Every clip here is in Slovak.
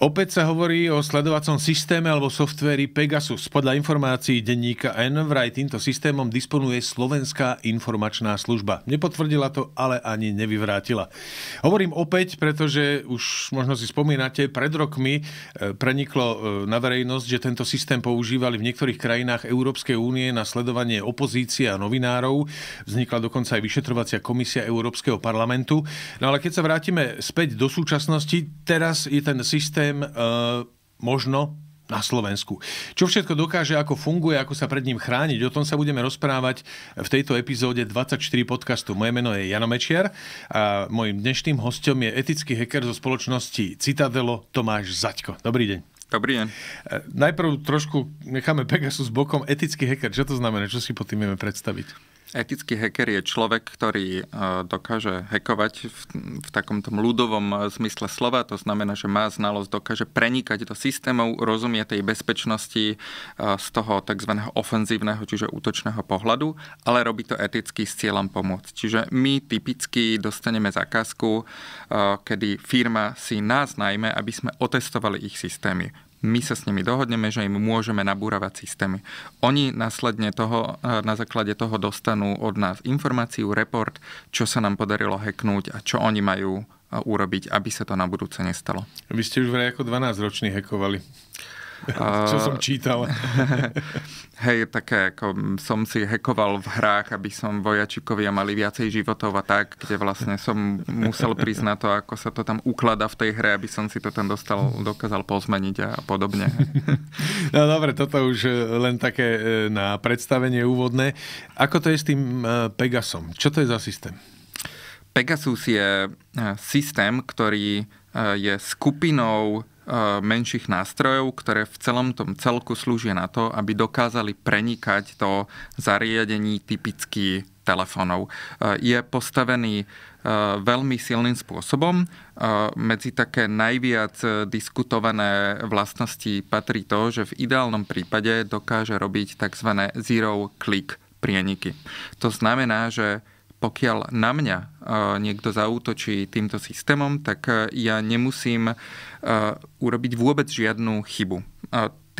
Opäť sa hovorí o sledovacom systéme alebo softvéri Pegasus. Podľa informácií denníka N vraj týmto systémom disponuje Slovenská informačná služba. Nepotvrdila to, ale ani nevyvrátila. Hovorím opäť, pretože už možno si spomínate, pred rokmi e, preniklo e, na verejnosť, že tento systém používali v niektorých krajinách Európskej únie na sledovanie opozície a novinárov. Vznikla dokonca aj vyšetrovacia komisia Európskeho parlamentu. No ale keď sa vrátime späť do súčasnosti, teraz je ten systém problém e, možno na Slovensku. Čo všetko dokáže, ako funguje, ako sa pred ním chrániť, o tom sa budeme rozprávať v tejto epizóde 24 podcastu. Moje meno je Jano Mečiar a mojim dnešným hostom je etický hacker zo spoločnosti Citadelo Tomáš Zaďko. Dobrý deň. Dobrý deň. E, najprv trošku necháme Pegasus bokom. Etický hacker, čo to znamená? Čo si pod tým vieme predstaviť? Etický hacker je človek, ktorý e, dokáže hackovať v, v takomto ľudovom e, zmysle slova, to znamená, že má znalosť, dokáže prenikať do systémov, rozumie tej bezpečnosti e, z toho tzv. ofenzívneho, čiže útočného pohľadu, ale robí to eticky s cieľom pomôcť. Čiže my typicky dostaneme zákazku, kedy firma si nás najmä, aby sme otestovali ich systémy my sa s nimi dohodneme, že im môžeme nabúravať systémy. Oni následne toho, eh, na základe toho dostanú od nás informáciu, report, čo sa nám podarilo hacknúť a čo oni majú eh, urobiť, aby sa to na budúce nestalo. Vy ste už vraj ako 12 roční hekovali. Čo som čítal. Hej, také, ako som si hekoval v hrách, aby som vojačikovia mali viacej životov a tak, kde vlastne som musel prísť na to, ako sa to tam uklada v tej hre, aby som si to tam dostal, dokázal pozmeniť a podobne. No dobre, toto už e, len také e, na predstavenie úvodné. Ako to je s tým e, Pegasom? Čo to je za systém? Pegasus je systém, ktorý je skupinou E, menších nástrojov, ktoré v celom tom celku slúžia na to, aby dokázali prenikať do zariadení typický telefónov. E, je postavený e, veľmi silným spôsobom. Medzi také najviac diskutované vlastnosti patrí to, že v ideálnom prípade dokáže robiť tzv. zero-click prieniky. To znamená, že pokiaľ na mňa e, niekto zautočí týmto systémom, tak e, ja nemusím e, urobiť vôbec žiadnu chybu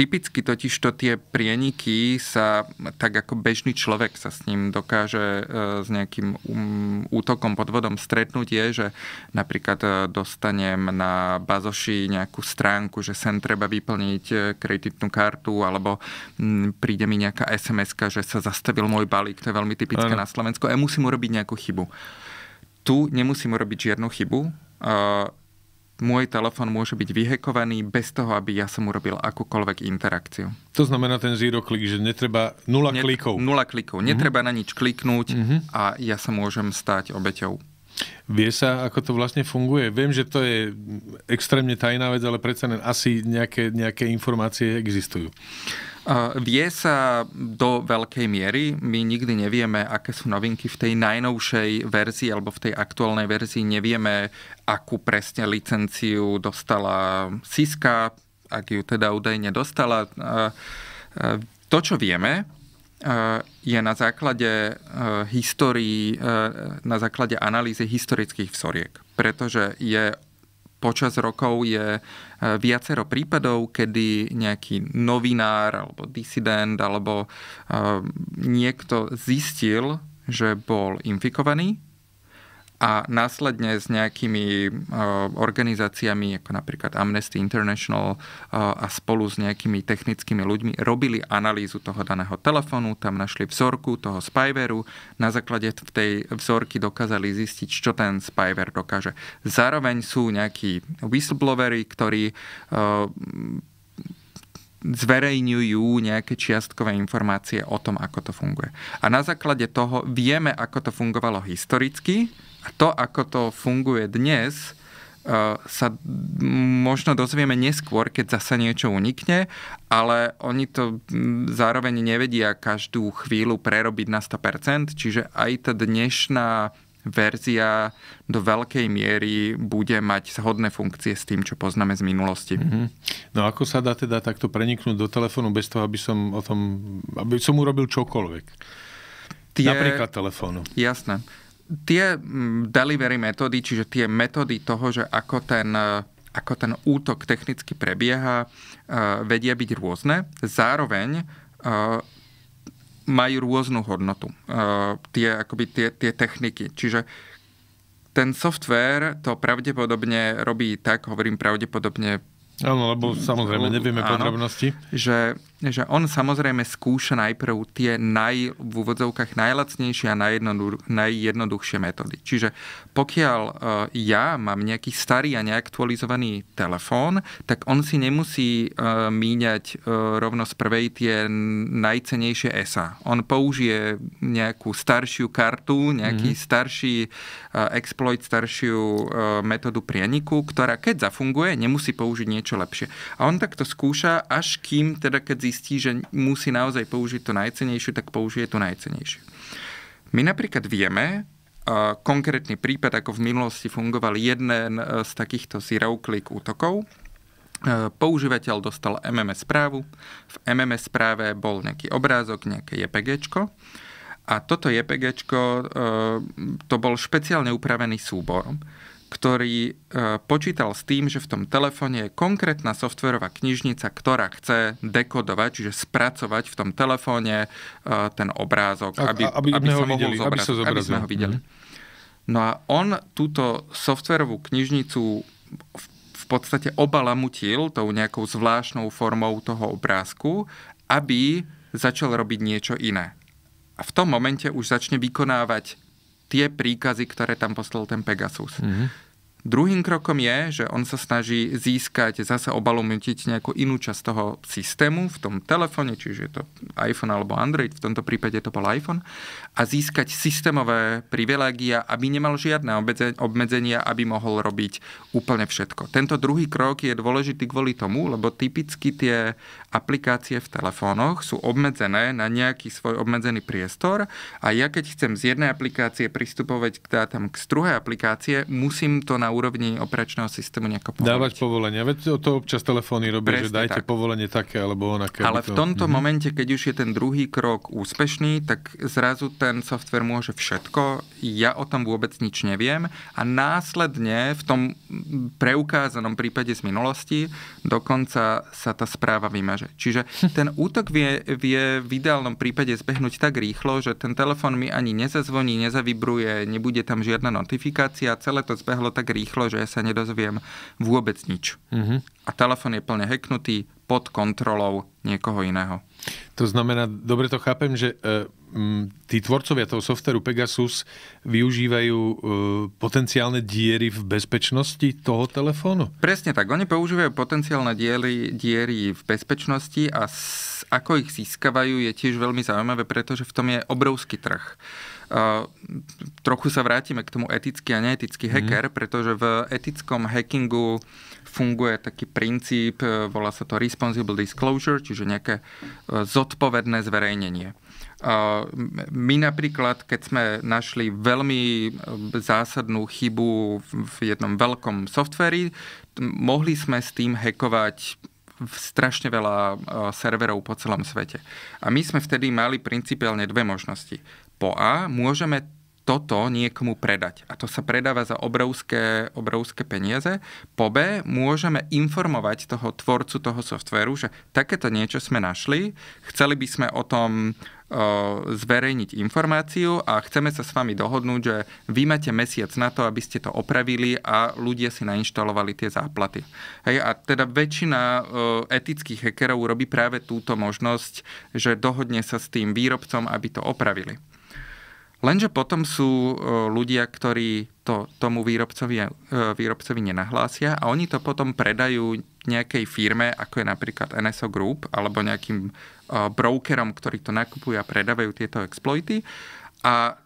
typicky totiž to tie prieniky sa tak ako bežný človek sa s ním dokáže e, s nejakým um, útokom, podvodom stretnúť je, že napríklad e, dostanem na bazoši nejakú stránku, že sem treba vyplniť e, kreditnú kartu alebo príde mi nejaká sms že sa zastavil môj balík, to je veľmi typické ano. na Slovensku a ja musím urobiť nejakú chybu. Tu nemusím urobiť žiadnu chybu, môj telefon môže byť vyhekovaný bez toho, aby ja som urobil akúkoľvek interakciu. To znamená ten zero click, že netreba nula Net, klikov. Nula klikov. Mm-hmm. Netreba na nič kliknúť uh-huh. a ja sa môžem stať obeťou. Vie sa, ako to vlastne funguje? Viem, že to je extrémne tajná vec, ale predsa len asi nejaké, nejaké informácie existujú. Vie sa do veľkej miery. My nikdy nevieme, aké sú novinky v tej najnovšej verzii alebo v tej aktuálnej verzii. Nevieme, akú presne licenciu dostala Siska, ak ju teda údajne dostala. To, čo vieme, je na základe histórii, na základe analýzy historických vzoriek, pretože je počas rokov je e, viacero prípadov, kedy nejaký novinár alebo disident alebo e, niekto zistil, že bol infikovaný a následne s nejakými eh, organizáciami, ako napríklad Amnesty International eh, a spolu s nejakými technickými ľuďmi robili analýzu toho daného telefónu, tam našli vzorku toho spyveru, na základe tej vzorky dokázali zistiť, čo ten spyver dokáže. Zároveň sú nejakí whistleblowery, ktorí eh, zverejňujú nejaké čiastkové informácie o tom, ako to funguje. A na základe toho vieme, ako to fungovalo historicky a to, ako to funguje dnes, e, sa možno dozvieme neskôr, keď zase niečo unikne, ale oni to zároveň nevedia každú chvíľu prerobiť na 100%, čiže aj tá dnešná verzia do veľkej miery bude mať shodné funkcie s tým, čo poznáme z minulosti. Mm-hmm. No ako sa dá teda takto preniknúť do telefónu bez toho, aby som o tom, aby som urobil čokoľvek? Tie, Napríklad telefónu. Jasné. Tie mm, delivery metódy, čiže tie metódy toho, že ako ten e, ako ten útok technicky prebieha, e, vedia byť rôzne. Zároveň e, majú rôznu hodnotu. Eh, tie, akoby tie, tie techniky. Čiže ten software to pravdepodobne robí tak, hovorím pravdepodobne... Áno, lebo samozrejme nevieme áno, podrobnosti. Že že on samozrejme skúša najprv tie naj, v úvodzovkách najlacnejšie a najjednodu, najjednoduchšie metódy. Čiže pokiaľ e, ja mám nejaký starý a neaktualizovaný telefón, tak on si nemusí e, míňať e, rovno z prvej tie najcenejšie SA. On použije nejakú staršiu kartu, nejaký mm. starší exploit, staršiu metódu prieniku, ktorá keď zafunguje, nemusí použiť niečo lepšie. A on takto skúša, až kým teda keď zistí, že musí naozaj použiť to najcenejšie, tak použije to najcenejšie. My napríklad vieme, konkrétny prípad, ako v minulosti fungoval jeden e, z takýchto zero-click útokov, e, používateľ dostal MMS správu, v MMS správe bol nejaký obrázok, nejaké JPG, a toto JPG e, to bol špeciálne upravený súbor, ktorý e, počítal s tým, že v tom telefóne je konkrétna softverová knižnica, ktorá chce dekodovať, čiže spracovať v tom telefóne e, ten obrázok, aby, a, aby, aby, aby, sa videli, zobrať, aby, sa aby sme ho videli. Mm. No a on túto softverovú knižnicu v podstate obalamutil tou nejakou zvláštnou formou toho obrázku, aby začal robiť niečo iné. A v tom momente už začne vykonávať tie príkazy, ktoré tam poslal ten Pegasus. Mm-hmm. Druhým krokom je, že on sa snaží získať, zase obalomutiť nejakú inú časť toho systému v tom telefóne, čiže je to iPhone alebo Android, v tomto prípade to bol iPhone, a získať systémové privilégia, aby nemal žiadne obmedzenia, aby mohol robiť úplne všetko. Tento druhý krok je dôležitý kvôli tomu, lebo typicky tie aplikácie v telefónoch sú obmedzené na nejaký svoj obmedzený priestor a ja keď chcem z jednej aplikácie pristupovať k dátam k druhej aplikácie, musím to na na úrovni operačného systému nejako povoliť. Dávať povolenia. Veď to občas telefóny robia, Presne že dajte tak. povolenie také alebo onaké. Ale to... v tomto mhm. momente, keď už je ten druhý krok úspešný, tak zrazu ten software môže všetko. Ja o tom vôbec nič neviem. A následne v tom preukázanom prípade z minulosti dokonca sa tá správa vymaže. Čiže ten útok vie, vie v ideálnom prípade zbehnúť tak rýchlo, že ten telefón mi ani nezazvoní, nezavibruje, nebude tam žiadna notifikácia, celé to zbehlo tak rýchlo rýchlo, že ja sa nedozviem vôbec nič. Mm-hmm. A telefon je plne hacknutý pod kontrolou niekoho iného. To znamená, dobre to chápem, že e, tí tvorcovia toho softveru Pegasus využívajú e, potenciálne diery v bezpečnosti toho telefónu? Presne tak. Oni používajú potenciálne diery, diery v bezpečnosti a s, ako ich získavajú je tiež veľmi zaujímavé, pretože v tom je obrovský trh. Eh, trochu sa vrátime k tomu etický a neetický mm. hacker, pretože v etickom hackingu funguje taký princíp, eh, volá sa to responsible disclosure, čiže nejaké eh, zodpovedné zverejnenie. My napríklad, keď sme našli veľmi zásadnú chybu v jednom veľkom softveri, mohli sme s tým hackovať strašne veľa serverov po celom svete. A my sme vtedy mali principiálne dve možnosti po A môžeme toto niekomu predať. A to sa predáva za obrovské, obrovské peniaze. Po B môžeme informovať toho tvorcu toho softveru, že takéto niečo sme našli, chceli by sme o tom e, zverejniť informáciu a chceme sa s vami dohodnúť, že vy máte mesiac na to, aby ste to opravili a ľudia si nainštalovali tie záplaty. Hej, a teda väčšina e, etických hackerov robí práve túto možnosť, že dohodne sa s tým výrobcom, aby to opravili. Lenže potom sú e, ľudia, ktorí to tomu výrobcovi, e, výrobcovi nenahlásia a oni to potom predajú nejakej firme, ako je napríklad NSO Group, alebo nejakým e, brokerom, ktorí to nakupujú a predávajú tieto exploity. A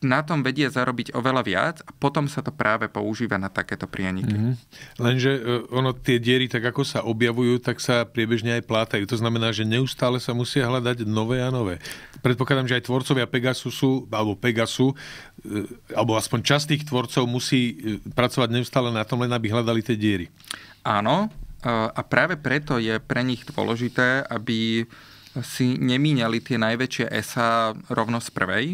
na tom vedia zarobiť oveľa viac a potom sa to práve používa na takéto prieniky. Mm-hmm. Lenže e, ono, tie diery, tak ako sa objavujú, tak sa priebežne aj plátajú. To znamená, že neustále sa musia hľadať nové a nové. Predpokladám, že aj tvorcovia Pegasusu, alebo Pegasu, e, alebo aspoň časť tých tvorcov musí e, pracovať neustále na tom, len aby hľadali tie diery. Áno, a práve preto je pre nich dôležité, aby si nemíňali tie najväčšie SA rovno z prvej,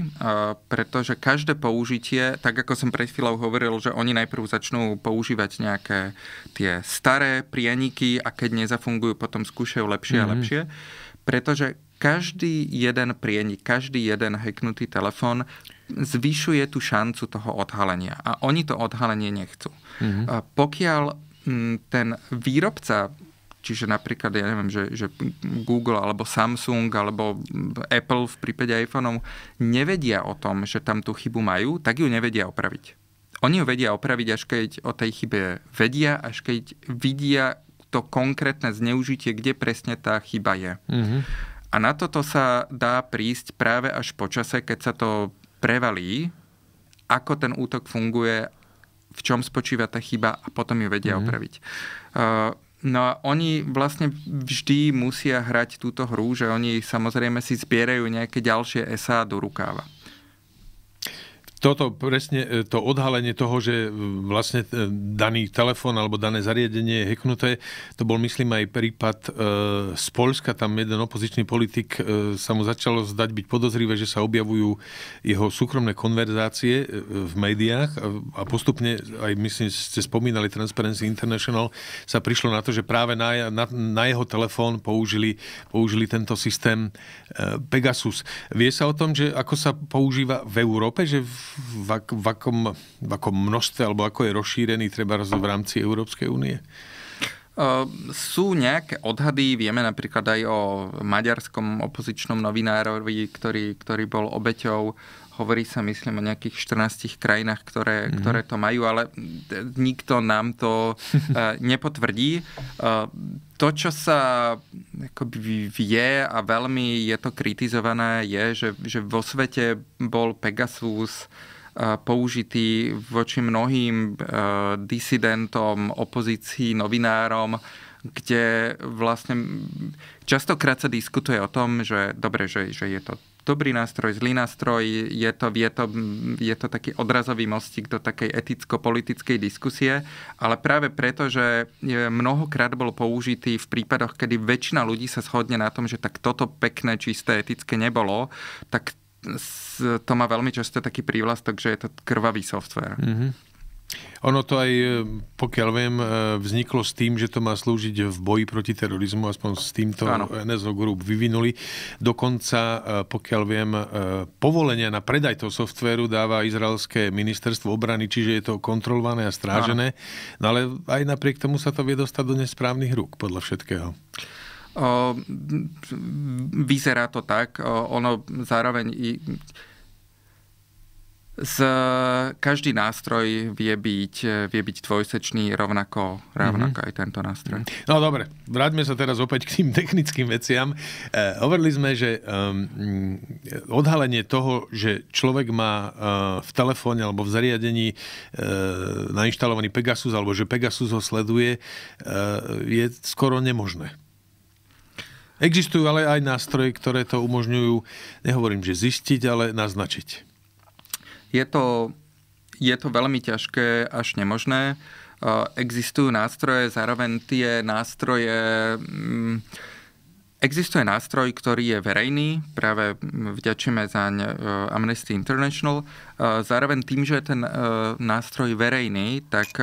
pretože každé použitie, tak ako som pred chvíľou hovoril, že oni najprv začnú používať nejaké tie staré prieniky a keď nezafungujú, potom skúšajú lepšie mm-hmm. a mhm. lepšie, pretože každý jeden prienik, každý jeden hacknutý telefón zvyšuje tú šancu toho odhalenia a oni to odhalenie nechcú. Mm-hmm. Pokiaľ ten výrobca Čiže napríklad, ja neviem, že, že Google alebo Samsung alebo Apple v prípade iPhone nevedia o tom, že tam tú chybu majú, tak ju nevedia opraviť. Oni ju vedia opraviť, až keď o tej chybe vedia, až keď vidia to konkrétne zneužitie, kde presne tá chyba je. Mm-hmm. A na toto sa dá prísť práve až počase, keď sa to prevalí, ako ten útok funguje, v čom spočíva tá chyba a potom ju vedia mm-hmm. opraviť. Uh, No a oni vlastne vždy musia hrať túto hru, že oni samozrejme si zbierajú nejaké ďalšie SA do rukáva toto presne, e, to odhalenie toho, že e, vlastne e, daný telefón alebo dané zariadenie je heknuté. to bol myslím aj prípad z Polska, tam jeden opozičný politik sa mu začalo zdať byť podozrivé, že sa objavujú jeho súkromné konverzácie v médiách a postupne, aj myslím, ste spomínali Transparency International, sa prišlo na to, že práve na, na, na jeho telefón použili, použili tento systém Pegasus. Vie sa o tom, že ako sa používa v Európe, že v v, ak, v, akom, v akom množstve alebo ako je rozšírený treba v rámci Európskej únie? Sú nejaké odhady, vieme napríklad aj o maďarskom opozičnom novinárovi, ktorý, ktorý bol obeťou Hovorí sa, myslím, o nejakých 14 krajinách, ktoré, mm ktoré to majú, ale e, nikto nám to e, nepotvrdí. E, to, čo sa akoby vie a veľmi je to kritizované, je, že, že vo svete bol Pegasus použitý voči mnohým disidentom, opozícii, novinárom, kde vlastne častokrát sa diskutuje o tom, že dobre, že, že je to dobrý nástroj, zlý nástroj, je to, je to, je to taký odrazový mostík do takej eticko-politickej diskusie, ale práve preto, že e, mnohokrát bol použitý v prípadoch, kedy väčšina ľudí sa shodne na tom, že tak toto pekné, čisté, etické nebolo, tak to má veľmi často taký prívlastok, že je to krvavý software. Mm-hmm. Ono to aj, e, pokiaľ viem, e, vzniklo s tým, že to má slúžiť v boji proti terorizmu, aspoň s týmto NSO Group vyvinuli. Dokonca, e, pokiaľ viem, povolenia na predaj toho softvéru dáva Izraelské ministerstvo obrany, čiže je to kontrolované a strážené. Ano. No ale aj napriek tomu sa to vie dostať do nesprávnych rúk, podľa všetkého. O, vyzerá to tak. O, ono zároveň... I z, každý nástroj vie byť, vie byť dvojsečný rovnako, rovnako mm-hmm. aj tento nástroj. No dobre, vráťme sa teraz opäť k tým technickým veciam. E, hovorili sme, že um, odhalenie toho, že človek má uh, v telefóne alebo v zariadení uh, nainštalovaný Pegasus alebo že Pegasus ho sleduje, uh, je skoro nemožné. Existujú ale aj nástroje, ktoré to umožňujú, nehovorím, že zistiť, ale naznačiť. Je to, je to veľmi ťažké až nemožné. Existujú nástroje, zároveň tie nástroje... Mm, Existuje nástroj, ktorý je verejný, práve vďačíme zaň e, Amnesty International. E, zároveň tým, že je ten e, nástroj verejný, tak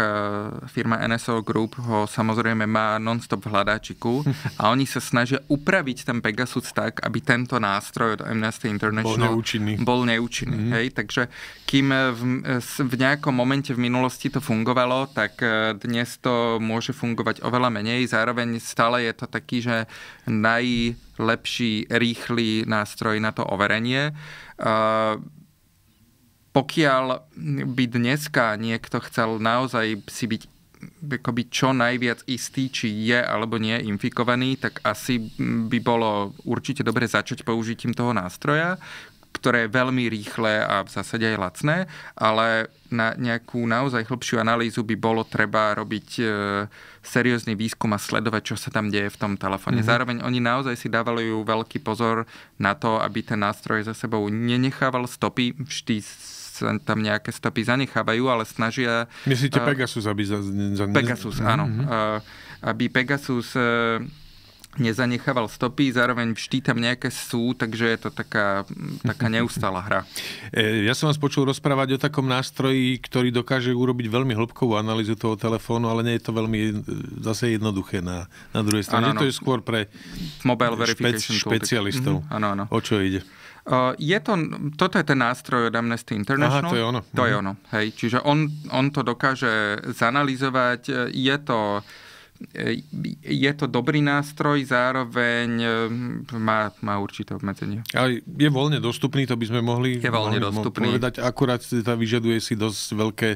firma NSO Group ho samozrejme má non-stop v hľadáčiku a oni sa snažia upraviť ten Pegasus tak, aby tento nástroj od Amnesty International bol neúčinný. Bol neúčinný mm. hej? Takže kým v, v nejakom momente v minulosti to fungovalo, tak dnes to môže fungovať oveľa menej. Zároveň stále je to taký, že naj AI lepší, rýchly nástroj na to overenie. E, pokiaľ by dneska niekto chcel naozaj si byť akoby čo najviac istý, či je alebo nie infikovaný, tak asi by bolo určite dobre začať použitím toho nástroja, ktoré je veľmi rýchle a v zásade aj lacné, ale na nejakú naozaj hĺbšiu analýzu by bolo treba robiť e, seriózny výskum a sledovať, čo sa tam deje v tom telefóne. Mm-hmm. Zároveň oni naozaj si dávajú veľký pozor na to, aby ten nástroj za sebou nenechával stopy, vždy sa tam nejaké stopy zanechávajú, ale snažia... Myslíte uh, Pegasus, aby... Za, za, Pegasus, áno. Mm-hmm. Uh, aby Pegasus uh, nezanechával stopy, zároveň vždy tam nejaké sú, takže je to taká, taká neustála hra. E, ja som vás počul rozprávať o takom nástroji, ktorý dokáže urobiť veľmi hĺbkovú analýzu toho telefónu, ale nie je to veľmi e, zase jednoduché na, na druhej strane. Ano, ano. To je skôr pre Mobile špec, špecialistov. Ano, mhm, ano. O čo ide? E, je to, toto je ten nástroj od Amnesty International. Aha, to je ono. To je mhm. ono, hej. Čiže on, on to dokáže zanalizovať. Je to je to dobrý nástroj, zároveň eh, má, má určité obmedzenie. Ale je voľne dostupný, to by sme mohli, je voľne mohli dostupný. povedať, akurát teda vyžaduje si dosť veľké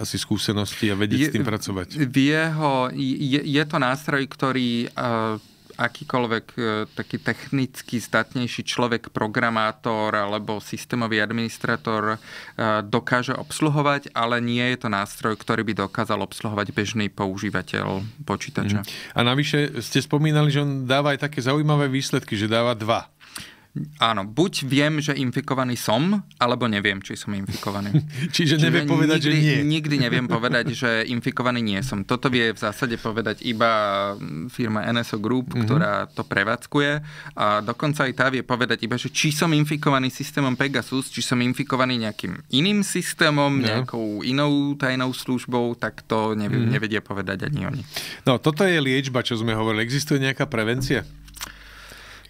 asi skúsenosti a vedieť je, s tým pracovať. Vie ho, je, je to nástroj, ktorý uh, akýkoľvek e, taký technicky statnejší človek, programátor alebo systémový administrátor e, dokáže obsluhovať, ale nie je to nástroj, ktorý by dokázal obsluhovať bežný používateľ počítača. Mhm. A navyše ste spomínali, že on dáva aj také zaujímavé výsledky, že dáva dva. Áno, buď viem, že infikovaný som, alebo neviem, či som infikovaný. Čiže neviem Čiže povedať, nikdy, že nie. Nikdy neviem povedať, že infikovaný nie som. Toto vie v zásade povedať iba firma NSO Group, mm-hmm. ktorá to prevádzkuje. A dokonca aj tá vie povedať iba, že či som infikovaný systémom Pegasus, či som infikovaný nejakým iným systémom, no. nejakou inou tajnou službou, tak to nevie, mm-hmm. nevedia povedať ani oni. No, toto je liečba, čo sme hovorili. Existuje nejaká prevencia?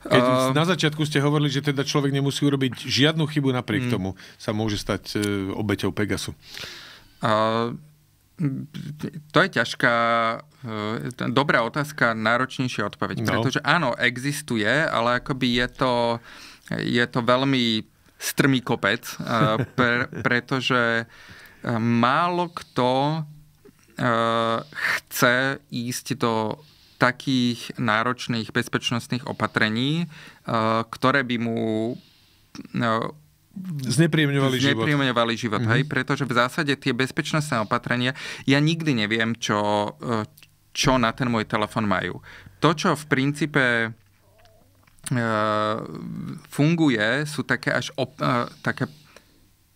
Keď uh, na začiatku ste hovorili, že teda človek nemusí urobiť žiadnu chybu, napriek mm. tomu sa môže stať e, obeťou Pegasu. Uh, to je ťažká, e, dobrá otázka, náročnejšia odpoveď. No. Pretože áno, existuje, ale akoby je to, je to veľmi strmý kopec, e, pre, pretože málo kto chce ísť do takých náročných bezpečnostných opatrení, e, ktoré by mu e, znepríjemňovali život. Znepríjemňovali život, mm-hmm. hej, pretože v zásade tie bezpečnostné opatrenia, ja nikdy neviem, čo, e, čo na ten môj telefon majú. To, čo v princípe funguje, sú také až op, také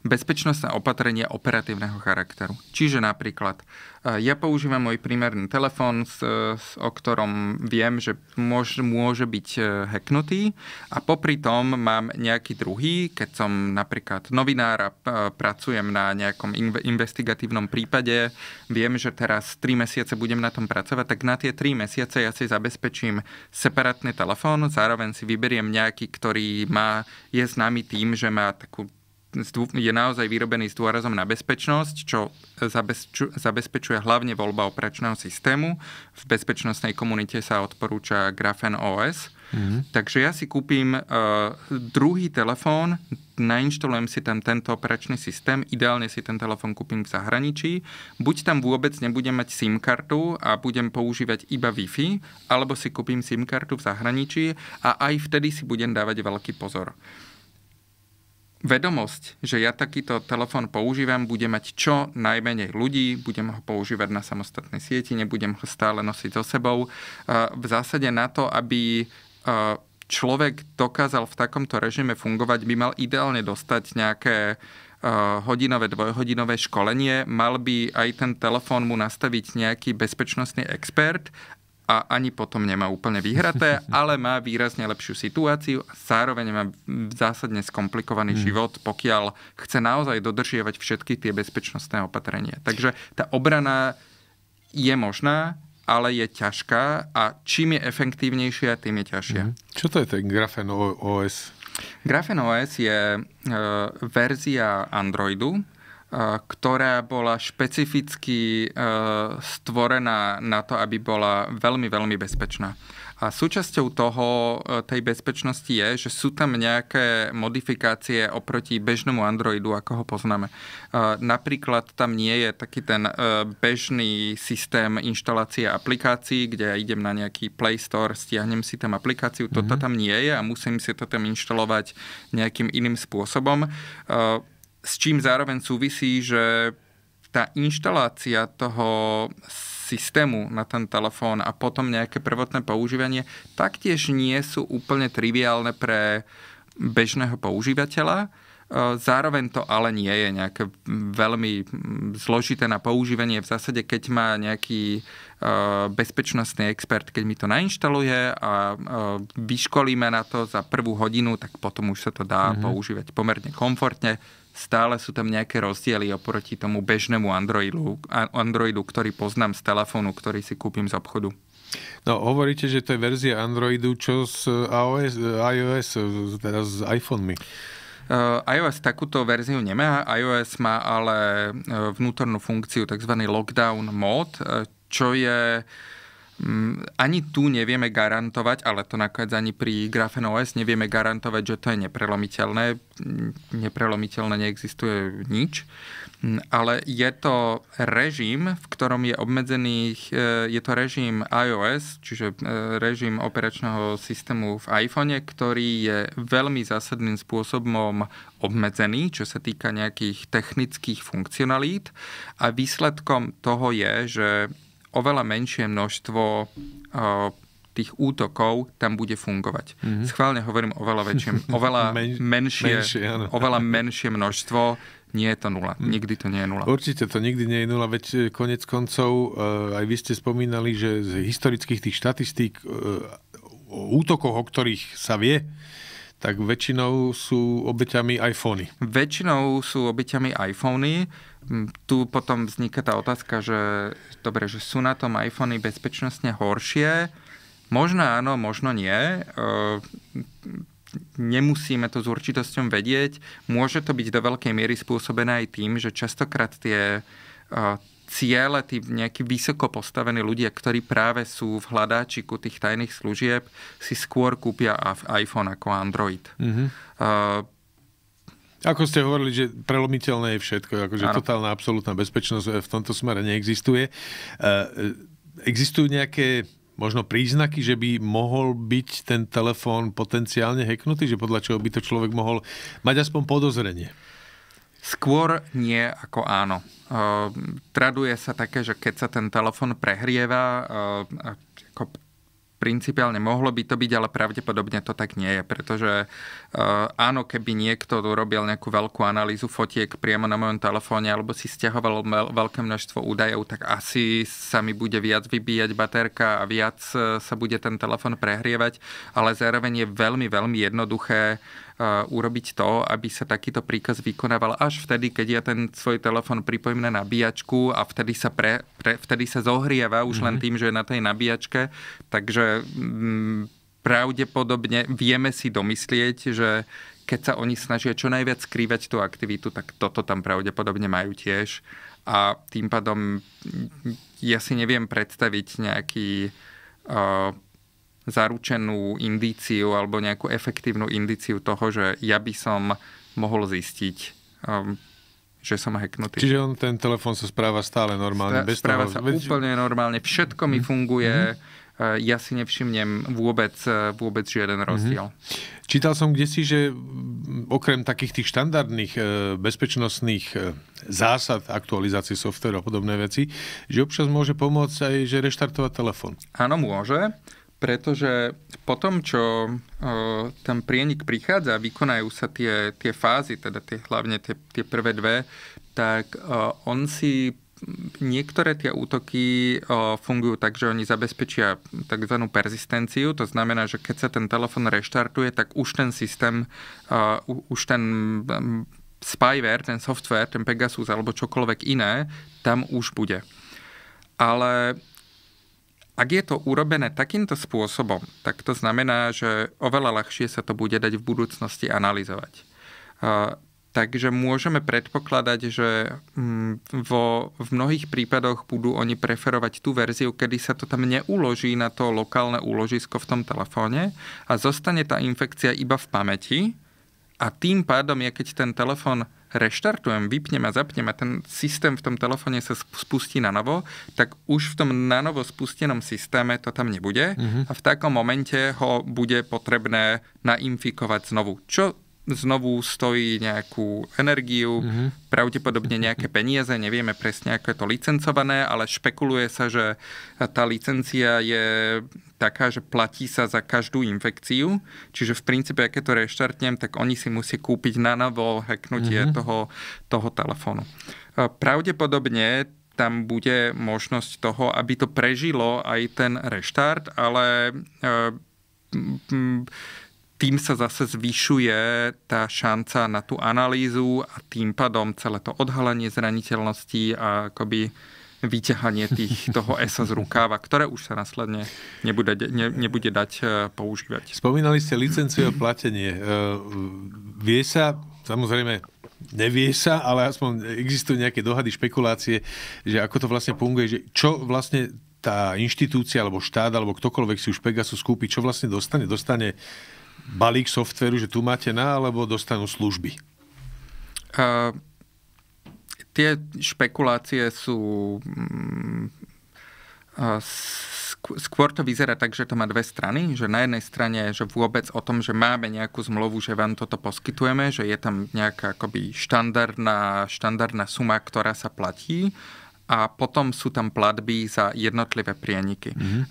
bezpečnostné opatrenia operatívneho charakteru. Čiže napríklad, e, ja používam môj primárny telefón, e, o ktorom viem, že môž, môže byť e, hacknutý a popri tom mám nejaký druhý, keď som napríklad novinár a pracujem na nejakom investigatívnom prípade, viem, že teraz 3 mesiace budem na tom pracovať, tak na tie 3 mesiace ja si zabezpečím separátny telefón, zároveň si vyberiem nejaký, ktorý má, je známy tým, že má takú je naozaj vyrobený s dôrazom na bezpečnosť, čo zabezpečuje hlavne voľba operačného systému. V bezpečnostnej komunite sa odporúča Grafen OS. Mm-hmm. Takže ja si kúpim uh, druhý telefón, nainštalujem si tam tento operačný systém, ideálne si ten telefón kúpim v zahraničí, buď tam vôbec nebudem mať SIM kartu a budem používať iba Wi-Fi, alebo si kúpim SIM kartu v zahraničí a aj vtedy si budem dávať veľký pozor vedomosť, že ja takýto telefón používam, bude mať čo najmenej ľudí, budem ho používať na samostatnej sieti, nebudem ho stále nosiť so sebou. V zásade na to, aby človek dokázal v takomto režime fungovať, by mal ideálne dostať nejaké hodinové, dvojhodinové školenie, mal by aj ten telefón mu nastaviť nejaký bezpečnostný expert a ani potom nemá úplne vyhraté, ale má výrazne lepšiu situáciu a zároveň má zásadne skomplikovaný hmm. život, pokiaľ chce naozaj dodržiavať všetky tie bezpečnostné opatrenia. Takže tá obrana je možná, ale je ťažká a čím je efektívnejšia, tým je ťažšia. Hmm. Čo to je ten Grafen OS? Grafen OS je e, verzia Androidu, ktorá bola špecificky e, stvorená na to, aby bola veľmi, veľmi bezpečná. A súčasťou toho, e, tej bezpečnosti je, že sú tam nejaké modifikácie oproti bežnému Androidu, ako ho poznáme. E, napríklad tam nie je taký ten bežný systém inštalácie aplikácií, kde ja idem na nejaký Play Store, stiahnem si tam aplikáciu, mm-hmm. toto mhm. tam nie je a musím si to tam inštalovať nejakým iným spôsobom. S čím zároveň súvisí, že tá inštalácia toho systému na ten telefón a potom nejaké prvotné používanie taktiež nie sú úplne triviálne pre bežného používateľa. E, zároveň to ale nie je nejaké veľmi zložité na používanie. V zásade, keď má nejaký e, bezpečnostný expert, keď mi to nainštaluje a e, vyškolíme na to za prvú hodinu, tak potom už sa to dá mm-hmm. používať pomerne komfortne stále sú tam nejaké rozdiely oproti tomu bežnému Androidu, Androidu ktorý poznám z telefónu, ktorý si kúpim z obchodu. No, hovoríte, že to je verzia Androidu, čo s e, e, iOS, iOS e, teda s iPhonemi? Uh, iOS takúto verziu nemá, iOS má ale vnútornú funkciu tzv. lockdown mod, čo je uh, Mm, ani tu nevieme garantovať, ale to nakoniec ani pri Grafen OS nevieme garantovať, že to je neprelomiteľné. Mm, neprelomiteľné neexistuje nič. Mm, ale je to režim, v ktorom je obmedzený, e, je to režim iOS, čiže e, režim operačného systému v iPhone, ktorý je veľmi zásadným spôsobom obmedzený, čo sa týka nejakých technických funkcionalít. A výsledkom toho je, že oveľa menšie množstvo eh, tých útokov tam bude fungovať. Mm-hmm. Schválne hovorím oveľa väčšie, oveľa Men- menšie, menšie oveľa menšie množstvo, nie je to nula. Mhm. Nikdy to nie je nula. Určite to nikdy nie je nula, veď eh, konec koncov eh, aj vy ste spomínali, že z historických tých štatistík o útokoch, o ktorých sa vie, tak väčšinou sú obeťami iPhony. Väčšinou sú obeťami iPhony Mm, tu potom vzniká tá otázka, že dobre, že sú na tom iPhony bezpečnostne horšie. Možno áno, možno nie. Nemusíme to s určitosťou vedieť. Môže to byť do veľkej miery spôsobené aj tým, že častokrát tie ciele, tí nejakí vysoko postavení ľudia, ktorí práve sú v hľadáčiku tých tajných služieb, si skôr kúpia iPhone ako Android. Mm-hmm. Uh, ako ste hovorili, že prelomiteľné je všetko, akože ano. totálna absolútna bezpečnosť eh, v tomto smere neexistuje. Eh, existujú nejaké možno príznaky, že by mohol byť ten telefón potenciálne hacknutý, že podľa čoho by to človek mohol mať aspoň podozrenie? Skôr nie ako áno. Eh, traduje sa také, že keď sa ten telefón prehrieva, principiálne mohlo by to byť, ale pravdepodobne to tak nie je, pretože e, áno, keby niekto urobil nejakú veľkú analýzu fotiek priamo na mojom telefóne alebo si stiahoval veľké množstvo údajov, tak asi sa mi bude viac vybíjať baterka a viac e, sa bude ten telefón prehrievať, ale zároveň je veľmi, veľmi jednoduché urobiť to, aby sa takýto príkaz vykonával až vtedy, keď ja ten svoj telefon pripojím na nabíjačku a vtedy sa, pre, pre, vtedy sa zohrieva už mm-hmm. len mhm. tým, že je na tej nabíjačke. Takže m, mm, pravdepodobne vieme si domyslieť, že keď sa oni snažia čo najviac skrývať tú aktivitu, tak toto tam pravdepodobne majú tiež. A tým pádom mm, ja si neviem predstaviť nejaký uh, zaručenú indíciu alebo nejakú efektívnu indíciu toho, že ja by som mohol zistiť, um, že som hacknutý. Čiže on ten telefón sa správa stále normálne? Spra- bez správa toho, sa veď... úplne normálne, všetko mi mhm. funguje. Mm-hmm ja si nevšimnem vôbec, e, vôbec žiaden mhm. rozdiel. Mm-hmm. Čítal som kde si, že okrem takých tých štandardných e, bezpečnostných zásad aktualizácie softveru a podobné veci, že občas môže pomôcť aj, že reštartovať telefón. Áno, môže pretože po tom, čo o, ten prienik prichádza, vykonajú sa tie, tie fázy, teda tie, hlavne tie, tie prvé dve, tak o, on si niektoré tie útoky o, fungujú tak, že oni zabezpečia tzv. persistenciu, to znamená, že keď sa ten telefon reštartuje, tak už ten systém, o, už ten spyware, ten software, ten Pegasus alebo čokoľvek iné, tam už bude. Ale ak je to urobené takýmto spôsobom, tak to znamená, že oveľa ľahšie sa to bude dať v budúcnosti analyzovať. Takže môžeme predpokladať, že mm, vo, v mnohých prípadoch budú oni preferovať tú verziu, kedy sa to tam neuloží na to lokálne úložisko v tom telefóne a zostane tá infekcia iba v pamäti a tým pádom je, keď ten telefón reštartujem, vypnem a zapnem a ten systém v tom telefóne sa spustí na novo, tak už v tom na novo spustenom systéme to tam nebude mm-hmm. a v takom momente ho bude potrebné nainfikovať znovu. Čo znovu stojí nejakú energiu, mm-hmm. pravdepodobne mhm. nejaké peniaze, nevieme presne, ako je to licencované, ale špekuluje sa, že tá licencia je taká, že platí sa za každú infekciu, čiže v princípe, keď to reštartnem, tak oni si musí kúpiť na novo hacknutie mm-hmm. toho, toho telefónu. E, pravdepodobne tam bude možnosť toho, aby to prežilo aj ten reštart, ale e, tým sa zase zvyšuje tá šanca na tú analýzu a tým pádom celé to odhalenie zraniteľnosti a akoby vyťahanie tých, toho esa z rukáva, ktoré už sa následne nebude, ne, nebude dať e, používať. Spomínali ste licenciu a platenie. E, vie sa, samozrejme, nevie sa, ale aspoň existujú nejaké dohady, špekulácie, že ako to vlastne funguje, že čo vlastne tá inštitúcia, alebo štát, alebo ktokoľvek si už Pegasus kúpi, čo vlastne dostane? Dostane balík softveru, že tu máte na, alebo dostanú služby? Uh tie špekulácie sú... Mm, skôr to vyzerá tak, že to má dve strany, že na jednej strane, že vôbec o tom, že máme nejakú zmluvu, že vám toto poskytujeme, že je tam nejaká akoby štandardná, štandardná suma, ktorá sa platí a potom sú tam platby za jednotlivé prieniky. Mm-hmm.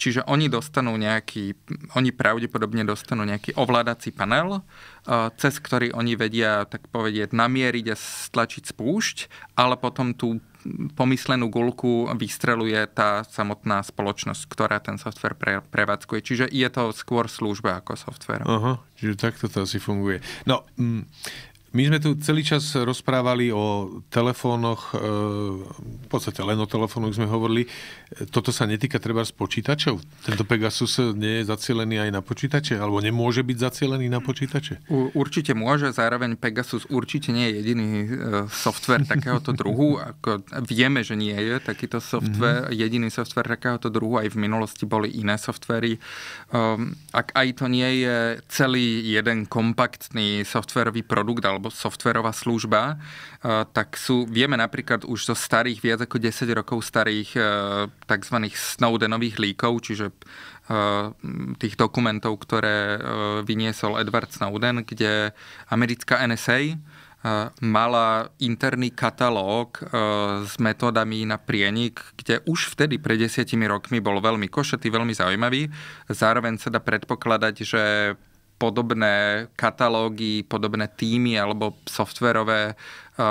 Čiže oni dostanú nejaký, oni pravdepodobne dostanú nejaký ovládací panel, cez ktorý oni vedia, tak povedieť, namieriť a stlačiť spúšť, ale potom tú pomyslenú gulku vystreluje tá samotná spoločnosť, ktorá ten software pre, prevádzkuje. Čiže je to skôr služba ako software. Aha, čiže takto to asi funguje. No, mm, my sme tu celý čas rozprávali o telefónoch, e, v podstate len o telefónoch sme hovorili. Toto sa netýka treba z počítačov? Tento Pegasus nie je zacielený aj na počítače? Alebo nemôže byť zacielený na počítače? Určite môže, zároveň Pegasus určite nie je jediný e, software takéhoto druhu. Ako vieme, že nie je takýto software, mm-hmm. jediný software takéhoto druhu. Aj v minulosti boli iné softvery. Ehm, ak aj to nie je celý jeden kompaktný softverový produkt, alebo softverová služba, eh, tak sú, vieme napríklad už zo starých, viac ako 10 rokov starých eh, tzv. Snowdenových líkov, čiže eh, tých dokumentov, ktoré vyniesol Edward Snowden, kde americká NSA mala interný katalóg s metódami na prienik, kde už vtedy pred desiatimi rokmi bol veľmi košatý, veľmi zaujímavý. Zároveň sa dá predpokladať, že podobné katalógy, podobné týmy alebo softverové eh,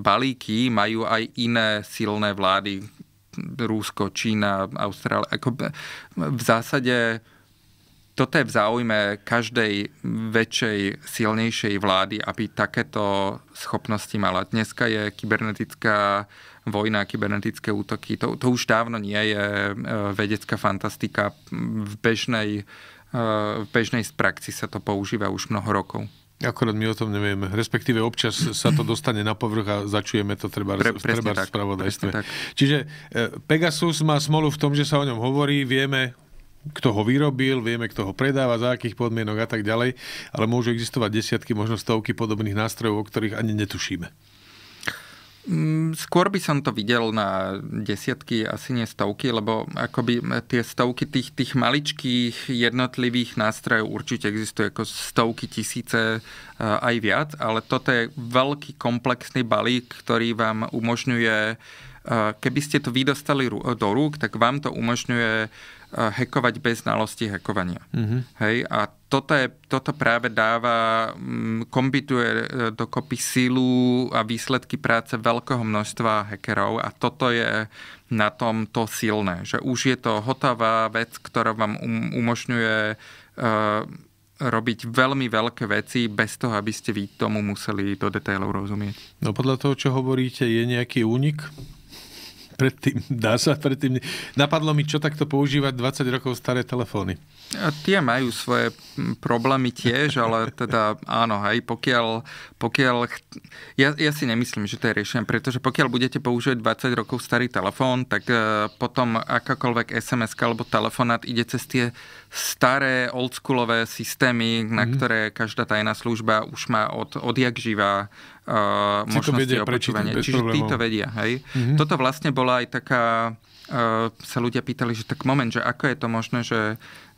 balíky majú aj iné silné vlády. Rúsko, Čína, Austrália. Ako v zásade toto je v záujme každej väčšej, silnejšej vlády, aby takéto schopnosti mala. Dneska je kybernetická vojna, kybernetické útoky. To, to už dávno nie je eh, vedecká fantastika. V bežnej v bežnej praxi sa to používa už mnoho rokov. Akorát my o tom nevieme. Respektíve občas sa to dostane na povrch a začujeme to treba, Pre, treba v spravodajstve. Tak. Čiže e, Pegasus má smolu v tom, že sa o ňom hovorí, vieme, kto ho vyrobil, vieme, kto ho predáva, za akých podmienok a tak ďalej, ale môžu existovať desiatky, možno stovky podobných nástrojov, o ktorých ani netušíme. Mm, skôr by som to videl na desiatky, asi nie stovky, lebo akoby tie stovky tých, tých maličkých jednotlivých nástrojov určite existuje ako stovky tisíce eh, aj viac, ale toto je veľký komplexný balík, ktorý vám umožňuje, eh, keby ste to vydostali do rúk, tak vám to umožňuje hekovať eh, bez znalosti hekovania. Mm-hmm. Hej, a toto, je, toto práve dáva, mm, kombituje eh, dokopy sílu a výsledky práce veľkého množstva hekerov, a toto je na tom to silné, že už je to hotová vec, ktorá vám um, umožňuje uh, robiť veľmi veľké veci bez toho, aby ste vy tomu museli do detailov rozumieť. No podľa toho, čo hovoríte, je nejaký únik? predtým, dá sa predtým. Napadlo mi, čo takto používať 20 rokov staré telefóny. Tie majú svoje problémy tiež, ale teda áno, aj pokiaľ, pokiaľ ja, ja si nemyslím, že to je riešenie, pretože pokiaľ budete používať 20 rokov starý telefón, tak e, potom akákoľvek SMS alebo telefonát ide cez tie staré oldschoolové systémy, mm-hmm. na mhm. ktoré každá tajná služba už má od, odjak živá uh, možnosti opočúvania. Čiže problémov. títo vedia. Hej? Mm-hmm. Toto vlastne bola aj taká uh, sa ľudia pýtali, že tak moment, že ako je to možné, že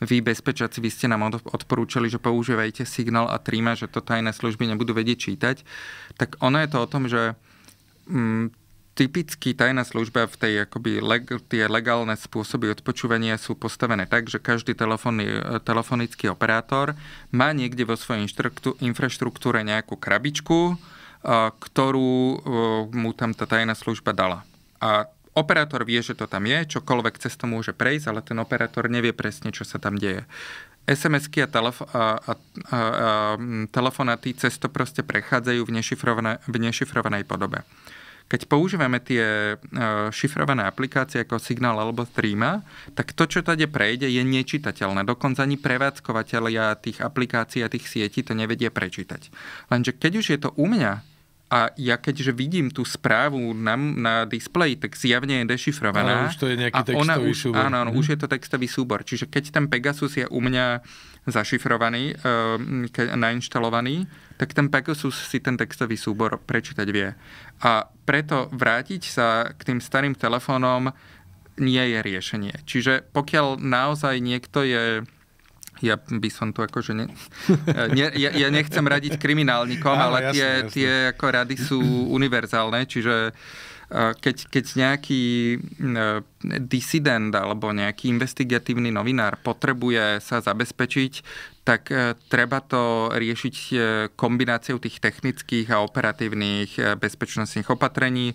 vy bezpečáci, vy ste nám odporúčali, že používajte signál a tríma, že to tajné služby nebudú vedieť čítať. Tak ono je to o tom, že um, typicky tajná služba v tej akoby leg, tie legálne spôsoby odpočúvania sú postavené tak, že každý telefónny, eh, telefonický operátor má niekde vo svojej infraštruktúre nejakú krabičku, ktorú e, mu tam tá tajná služba dala. A operátor vie, že to tam je, čokoľvek cez to môže prejsť, ale ten operátor nevie presne, čo sa tam deje. SMS-ky a, telef- a, a, a, a telefonáty cez to proste prechádzajú v, nešifrované, v nešifrovanej podobe. Keď používame tie e, šifrované aplikácie ako Signál alebo Threema, tak to, čo tady prejde, je nečitateľné. Dokonca ani prevádzkovateľia tých aplikácií a tých sietí to nevedie prečítať. Lenže keď už je to u mňa, a ja keďže vidím tú správu na, na displeji, tak zjavne je dešifrovaná. Ale už to je nejaký textový ona už, súbor. Áno, áno hm? už je to textový súbor. Čiže keď ten Pegasus je u mňa zašifrovaný, ehm, ke, nainštalovaný, tak ten Pegasus si ten textový súbor prečítať vie. A preto vrátiť sa k tým starým telefónom nie je riešenie. Čiže pokiaľ naozaj niekto je ja by som tu akože... Ne, ne, ja, ja nechcem radiť kriminálnikom, Áno, ale jasne, tie, jasne. tie ako rady sú univerzálne, čiže keď, keď nejaký e, disident alebo nejaký investigatívny novinár potrebuje sa zabezpečiť, tak e, treba to riešiť e, kombináciou tých technických a operatívnych bezpečnostných opatrení,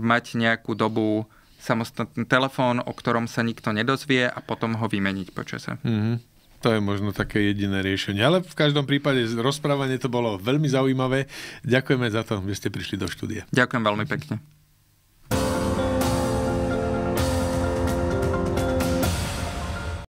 mať nejakú dobu samostatný telefón, o ktorom sa nikto nedozvie a potom ho vymeniť počase. Mm-hmm to je možno také jediné riešenie. Ale v každom prípade rozprávanie to bolo veľmi zaujímavé. Ďakujeme za to, že ste prišli do štúdia. Ďakujem veľmi pekne.